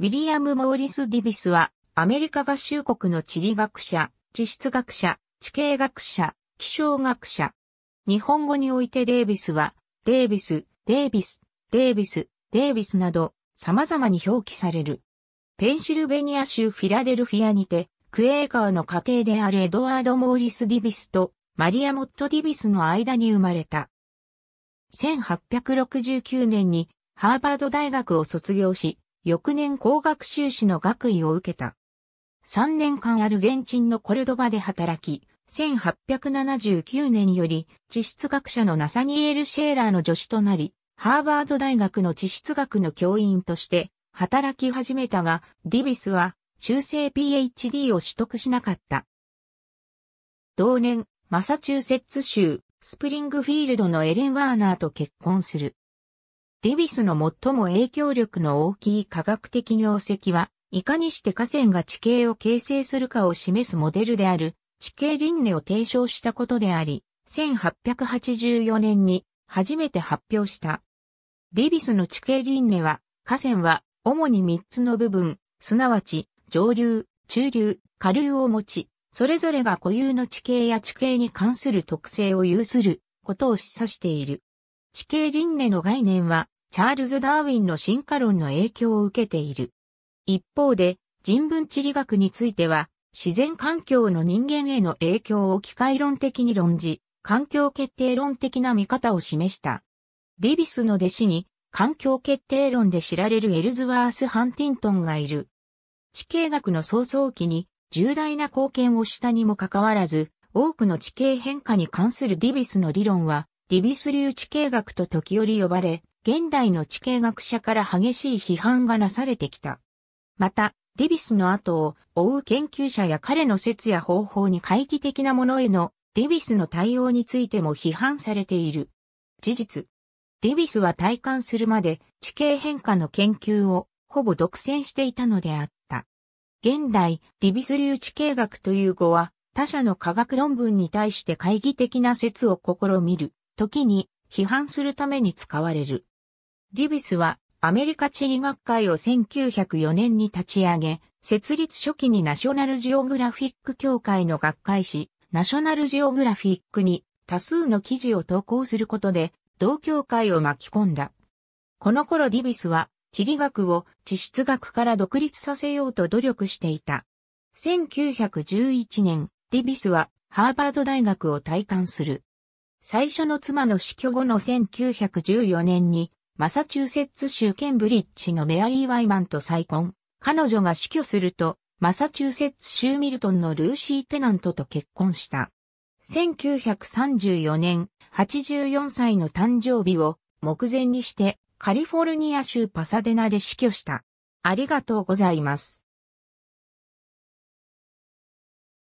ウィリアム・モーリス・ディビスは、アメリカ合衆国の地理学者、地質学者、地形学者、気象学者。日本語においてデイビスは、デイビス、デイビス、デイビス、デイビスなど、様々に表記される。ペンシルベニア州フィラデルフィアにて、クエーカーの家庭であるエドワード・モーリス・ディビスとマリア・モット・ディビスの間に生まれた。1869年にハーバード大学を卒業し、翌年高学修士の学位を受けた。3年間アルゼンチンのコルドバで働き、1879年より地質学者のナサニエル・シェーラーの助手となり、ハーバード大学の地質学の教員として働き始めたが、ディビスは修正 PhD を取得しなかった。同年、マサチューセッツ州スプリングフィールドのエレン・ワーナーと結婚する。デビスの最も影響力の大きい科学的業績は、いかにして河川が地形を形成するかを示すモデルである、地形輪廻を提唱したことであり、1884年に初めて発表した。ディビスの地形輪廻は、河川は主に3つの部分、すなわち上流、中流、下流を持ち、それぞれが固有の地形や地形に関する特性を有することを示唆している。地形輪廻の概念は、チャールズ・ダーウィンの進化論の影響を受けている。一方で、人文地理学については、自然環境の人間への影響を機械論的に論じ、環境決定論的な見方を示した。ディビスの弟子に、環境決定論で知られるエルズワース・ハンティントンがいる。地形学の早々期に重大な貢献をしたにもかかわらず、多くの地形変化に関するディビスの理論はディビス流地形学と時折呼ばれ、現代の地形学者から激しい批判がなされてきた。また、ディビスの後を追う研究者や彼の説や方法に回帰的なものへのディビスの対応についても批判されている。事実。ディビスは体感するまで地形変化の研究をほぼ独占していたのであった。現代、ディビス流地形学という語は他者の科学論文に対して懐疑的な説を試みる。時に批判するために使われる。ディビスはアメリカ地理学会を1904年に立ち上げ、設立初期にナショナルジオグラフィック協会の学会誌、ナショナルジオグラフィックに多数の記事を投稿することで、同協会を巻き込んだ。この頃ディビスは地理学を地質学から独立させようと努力していた。1911年、ディビスはハーバード大学を退官する。最初の妻の死去後の1914年に、マサチューセッツ州ケンブリッジのメアリー・ワイマンと再婚。彼女が死去すると、マサチューセッツ州ミルトンのルーシー・テナントと結婚した。1934年、84歳の誕生日を目前にして、カリフォルニア州パサデナで死去した。ありがとうございます。